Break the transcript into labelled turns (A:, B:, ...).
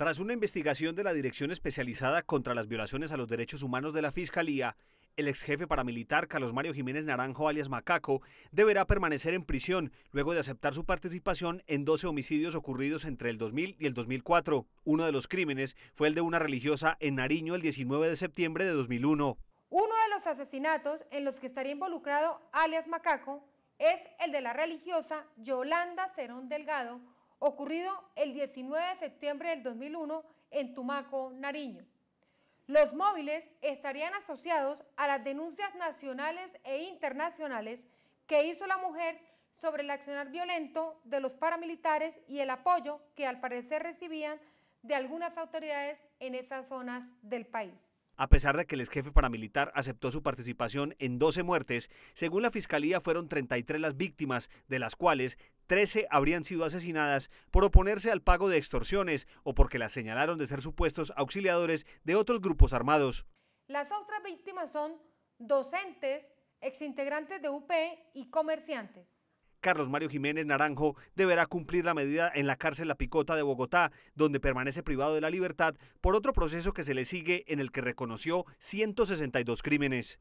A: Tras una investigación de la Dirección Especializada contra las Violaciones a los Derechos Humanos de la Fiscalía, el ex jefe paramilitar Carlos Mario Jiménez Naranjo, alias Macaco, deberá permanecer en prisión luego de aceptar su participación en 12 homicidios ocurridos entre el 2000 y el 2004. Uno de los crímenes fue el de una religiosa en Nariño el 19 de septiembre de 2001.
B: Uno de los asesinatos en los que estaría involucrado alias Macaco es el de la religiosa Yolanda Cerón Delgado, ocurrido el 19 de septiembre del 2001 en Tumaco, Nariño. Los móviles estarían asociados a las denuncias nacionales e internacionales que hizo la mujer sobre el accionar violento de los paramilitares y el apoyo que al parecer recibían de algunas autoridades en esas zonas del país.
A: A pesar de que el exjefe jefe paramilitar aceptó su participación en 12 muertes, según la fiscalía fueron 33 las víctimas, de las cuales 13 habrían sido asesinadas por oponerse al pago de extorsiones o porque las señalaron de ser supuestos auxiliadores de otros grupos armados.
B: Las otras víctimas son docentes, exintegrantes de UP y comerciantes.
A: Carlos Mario Jiménez Naranjo deberá cumplir la medida en la cárcel La Picota de Bogotá, donde permanece privado de la libertad por otro proceso que se le sigue en el que reconoció 162 crímenes.